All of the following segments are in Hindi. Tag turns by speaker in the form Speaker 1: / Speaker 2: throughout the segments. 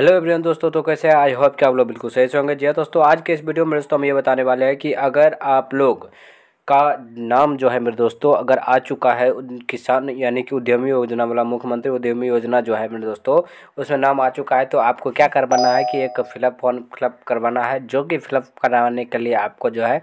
Speaker 1: हेलो एवरीवन दोस्तों तो कैसे आई होप कि आप लोग बिल्कुल सही से होंगे जी हाँ, दोस्तों आज के इस वीडियो में दोस्तों हम ये बताने वाले हैं कि अगर आप लोग का नाम जो है मेरे दोस्तों अगर आ चुका है किसान यानी कि उद्यमी योजना वाला मुख्यमंत्री उद्यमी योजना जो है मेरे दोस्तों उसमें नाम आ चुका है तो आपको क्या करवाना है कि एक फिलअप फॉर्म फिलअप करवाना है जो कि फिलअप करवाने के लिए आपको जो है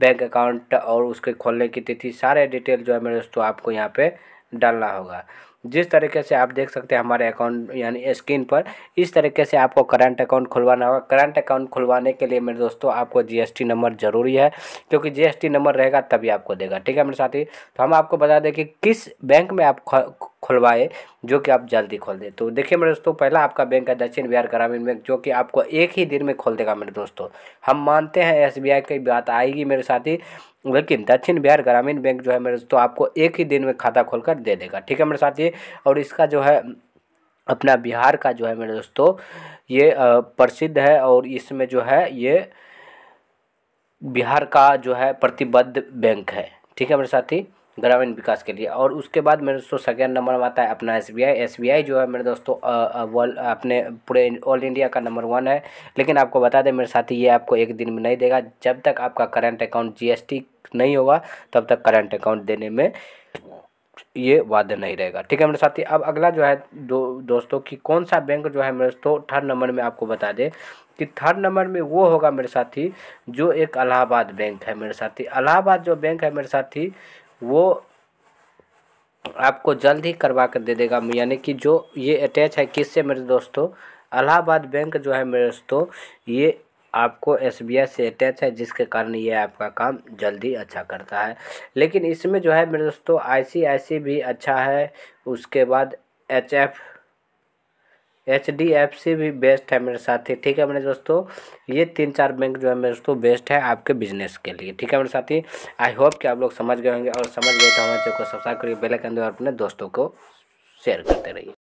Speaker 1: बैंक अकाउंट और उसके खोलने की तिथि सारे डिटेल जो है मेरे दोस्तों आपको यहाँ पर डालना होगा जिस तरीके से आप देख सकते हैं हमारे अकाउंट यानी स्क्रीन पर इस तरीके से आपको करंट अकाउंट खुलवाना होगा करंट अकाउंट खुलवाने के लिए मेरे दोस्तों आपको जीएसटी नंबर ज़रूरी है क्योंकि जीएसटी नंबर रहेगा तभी आपको देगा ठीक है मेरे साथी तो हम आपको बता दें कि किस बैंक में आप खुलवाए जो कि आप जल्दी खोल दें तो देखिए मेरे दोस्तों पहला आपका बैंक है दक्षिण बिहार ग्रामीण बैंक जो कि आपको एक ही दिन में खोल देगा मेरे दोस्तों हम मानते हैं एस की बात आएगी मेरे साथी लेकिन दक्षिण बिहार ग्रामीण बैंक जो है मेरे दोस्तों आपको एक ही दिन में खाता खोल कर दे देगा ठीक है मेरे साथ ये और इसका जो है अपना बिहार का जो है मेरे दोस्तों ये प्रसिद्ध है और इसमें जो है ये बिहार का जो है प्रतिबद्ध बैंक है ठीक है मेरे साथी ग्रामीण विकास के लिए और उसके बाद मेरे दोस्तों सेकेंड नंबर में आता है अपना S B I S B I जो है मेरे दोस्तों वर्ल्ड अपने पूरे ऑल इंडिया का नंबर वन है लेकिन आपको बता दें मेरे साथी ये आपको एक दिन में नहीं देगा जब तक आपका current account G S T नहीं होगा तब तक करंट अकाउंट देने में ये वादा नहीं रहेगा ठीक है मेरे साथी अब अगला जो है दो दोस्तों की कौन सा बैंक जो है मेरे दोस्तों थर्ड नंबर में आपको बता दें कि थर्ड नंबर में वो होगा मेरे साथी जो एक अलाहाबाद बैंक है मेरे साथी अलाहाबाद जो बैंक है मेरे साथी वो आपको जल्द ही करवा कर दे देगा यानी कि जो ये अटैच है किससे मेरे दोस्तों अलाहाबाद बैंक जो है मेरे दोस्तों ये आपको एस से अटैच है जिसके कारण ये आपका काम जल्दी अच्छा करता है लेकिन इसमें जो है मेरे दोस्तों आई भी अच्छा है उसके बाद H H D F C भी बेस्ट है मेरे साथी ठीक है मेरे दोस्तों ये तीन चार बैंक जो है मेरे दोस्तों बेस्ट है आपके बिजनेस के लिए ठीक है मेरे साथी आई होप कि आप लोग समझ गए होंगे और समझ गए तो हमारे चैनल को सब्सक्राइब करिए बेल आइकन और अपने दोस्तों को शेयर करते रहिए